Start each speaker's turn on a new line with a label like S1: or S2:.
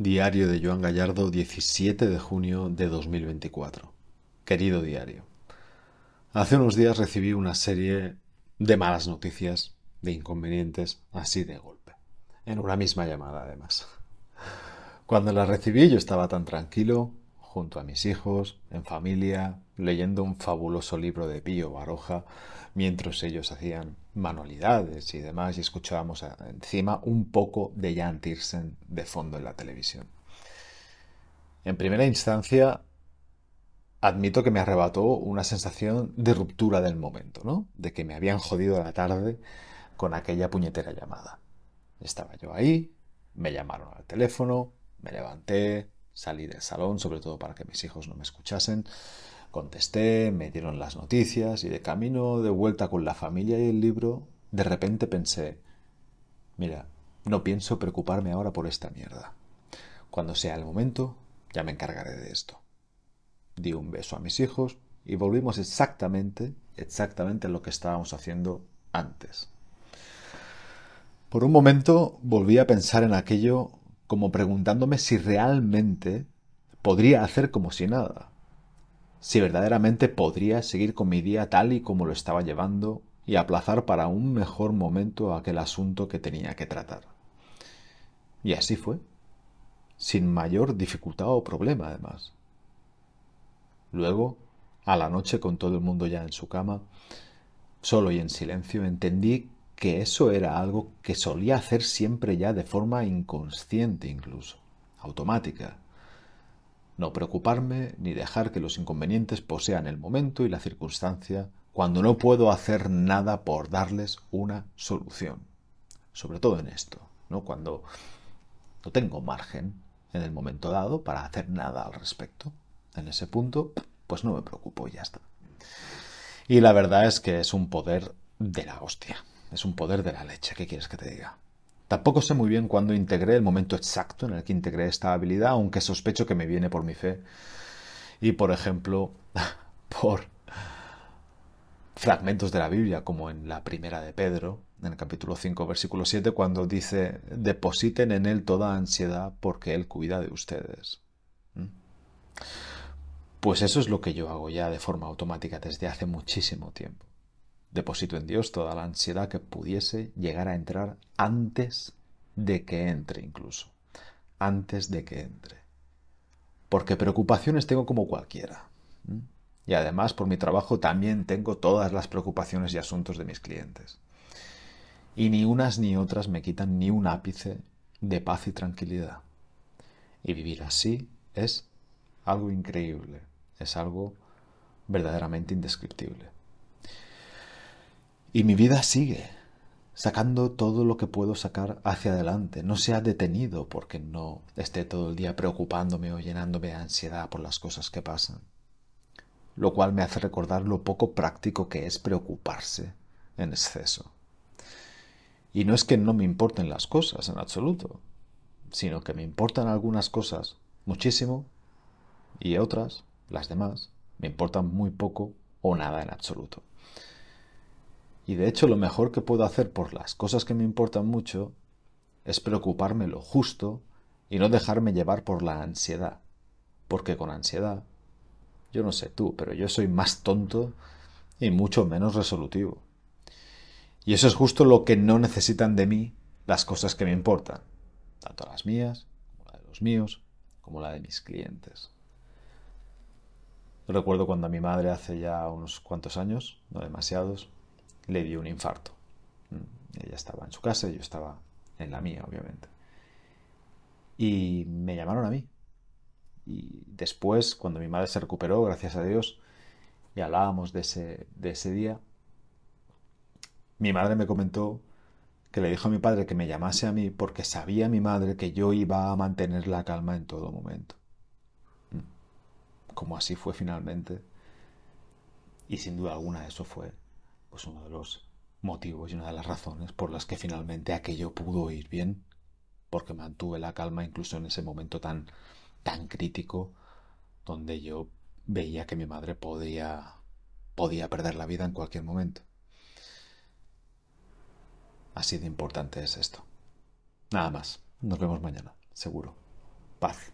S1: Diario de Joan Gallardo, 17 de junio de 2024. Querido diario, hace unos días recibí una serie de malas noticias, de inconvenientes, así de golpe. En una misma llamada, además. Cuando la recibí yo estaba tan tranquilo, junto a mis hijos, en familia, leyendo un fabuloso libro de Pío Baroja, mientras ellos hacían manualidades y demás, y escuchábamos encima un poco de Jan tirsen de fondo en la televisión. En primera instancia, admito que me arrebató una sensación de ruptura del momento, ¿no? De que me habían jodido la tarde con aquella puñetera llamada. Estaba yo ahí, me llamaron al teléfono, me levanté, Salí del salón, sobre todo para que mis hijos no me escuchasen. Contesté, me dieron las noticias y de camino de vuelta con la familia y el libro, de repente pensé, mira, no pienso preocuparme ahora por esta mierda. Cuando sea el momento, ya me encargaré de esto. Di un beso a mis hijos y volvimos exactamente, exactamente a lo que estábamos haciendo antes. Por un momento volví a pensar en aquello como preguntándome si realmente podría hacer como si nada, si verdaderamente podría seguir con mi día tal y como lo estaba llevando y aplazar para un mejor momento aquel asunto que tenía que tratar. Y así fue, sin mayor dificultad o problema además. Luego, a la noche con todo el mundo ya en su cama, solo y en silencio, entendí que eso era algo que solía hacer siempre ya de forma inconsciente incluso, automática. No preocuparme ni dejar que los inconvenientes posean el momento y la circunstancia cuando no puedo hacer nada por darles una solución. Sobre todo en esto, ¿no? cuando no tengo margen en el momento dado para hacer nada al respecto. En ese punto, pues no me preocupo y ya está. Y la verdad es que es un poder de la hostia. Es un poder de la leche, ¿qué quieres que te diga? Tampoco sé muy bien cuándo integré el momento exacto en el que integré esta habilidad, aunque sospecho que me viene por mi fe y, por ejemplo, por fragmentos de la Biblia, como en la primera de Pedro, en el capítulo 5, versículo 7, cuando dice, depositen en Él toda ansiedad porque Él cuida de ustedes. ¿Mm? Pues eso es lo que yo hago ya de forma automática desde hace muchísimo tiempo. Deposito en Dios toda la ansiedad que pudiese llegar a entrar antes de que entre incluso. Antes de que entre. Porque preocupaciones tengo como cualquiera. Y además por mi trabajo también tengo todas las preocupaciones y asuntos de mis clientes. Y ni unas ni otras me quitan ni un ápice de paz y tranquilidad. Y vivir así es algo increíble, es algo verdaderamente indescriptible. Y mi vida sigue, sacando todo lo que puedo sacar hacia adelante. No se ha detenido porque no esté todo el día preocupándome o llenándome de ansiedad por las cosas que pasan. Lo cual me hace recordar lo poco práctico que es preocuparse en exceso. Y no es que no me importen las cosas en absoluto, sino que me importan algunas cosas muchísimo y otras, las demás, me importan muy poco o nada en absoluto. Y de hecho lo mejor que puedo hacer por las cosas que me importan mucho es preocuparme lo justo y no dejarme llevar por la ansiedad. Porque con ansiedad, yo no sé tú, pero yo soy más tonto y mucho menos resolutivo. Y eso es justo lo que no necesitan de mí las cosas que me importan, tanto las mías, como la de los míos, como la de mis clientes. recuerdo cuando a mi madre hace ya unos cuantos años, no demasiados, le dio un infarto. Mm, ella estaba en su casa y yo estaba en la mía, obviamente. Y me llamaron a mí. Y después, cuando mi madre se recuperó, gracias a Dios, y hablábamos de ese, de ese día, mi madre me comentó que le dijo a mi padre que me llamase a mí porque sabía mi madre que yo iba a mantener la calma en todo momento. Mm. Como así fue finalmente. Y sin duda alguna eso fue pues uno de los motivos y una de las razones por las que finalmente aquello pudo ir bien, porque mantuve la calma incluso en ese momento tan, tan crítico donde yo veía que mi madre podía, podía perder la vida en cualquier momento. Así de importante es esto. Nada más. Nos vemos mañana, seguro. Paz.